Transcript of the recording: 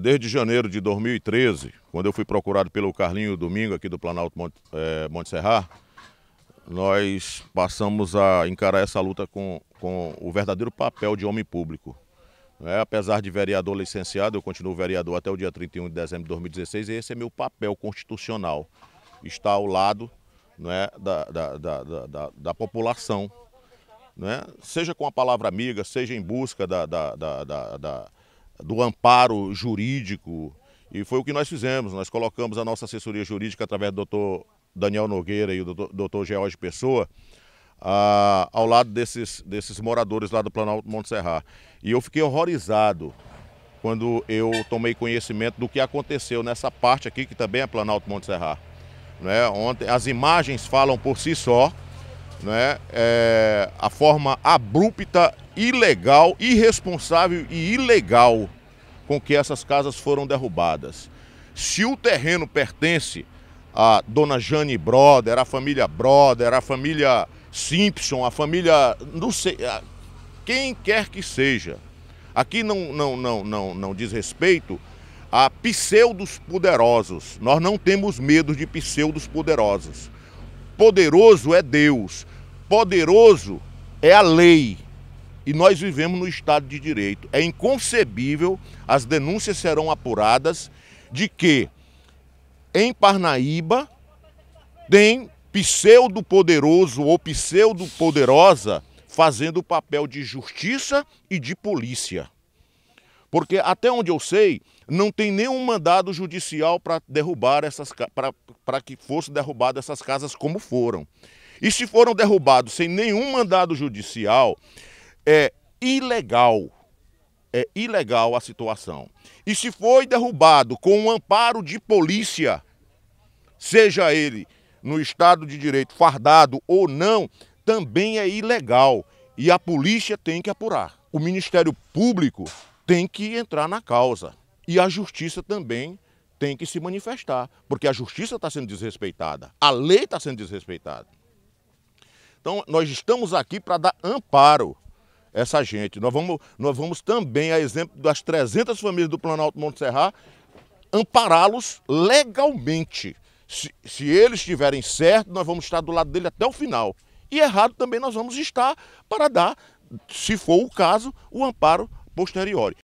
Desde janeiro de 2013, quando eu fui procurado pelo Carlinho Domingo, aqui do Planalto Monte, é, Monte Serrar, nós passamos a encarar essa luta com, com o verdadeiro papel de homem público. É, apesar de vereador licenciado, eu continuo vereador até o dia 31 de dezembro de 2016 e esse é meu papel constitucional. Estar ao lado é? da, da, da, da, da população. É? Seja com a palavra amiga, seja em busca da, da, da, da do amparo jurídico. E foi o que nós fizemos. Nós colocamos a nossa assessoria jurídica através do doutor Daniel Nogueira e do doutor George Pessoa ah, ao lado desses, desses moradores lá do Planalto Montserrat. E eu fiquei horrorizado quando eu tomei conhecimento do que aconteceu nessa parte aqui, que também é Planalto Montserrat. Né? Ontem, as imagens falam por si só, né? É, a forma abrupta ilegal, irresponsável e ilegal com que essas casas foram derrubadas. Se o terreno pertence a dona Jane Broder, a família Broder, a família Simpson, a família. não sei. quem quer que seja. Aqui não, não, não, não, não diz respeito a pseudos poderosos. Nós não temos medo de pseudos poderosos. Poderoso é Deus, poderoso é a lei. E nós vivemos no Estado de Direito. É inconcebível, as denúncias serão apuradas, de que em Parnaíba tem pseudo-poderoso ou pseudo-poderosa fazendo o papel de justiça e de polícia. Porque até onde eu sei, não tem nenhum mandado judicial para derrubar essas para que fosse derrubado essas casas como foram. E se foram derrubados sem nenhum mandado judicial, é ilegal. É ilegal a situação. E se foi derrubado com um amparo de polícia, seja ele no Estado de Direito fardado ou não, também é ilegal. E a polícia tem que apurar. O Ministério Público tem que entrar na causa. E a justiça também tem que se manifestar, porque a justiça está sendo desrespeitada, a lei está sendo desrespeitada. Então, nós estamos aqui para dar amparo essa gente. Nós vamos, nós vamos também, a exemplo das 300 famílias do Planalto Monte Serra, ampará-los legalmente. Se, se eles estiverem certos, nós vamos estar do lado dele até o final. E errado também nós vamos estar para dar, se for o caso, o amparo posteriori.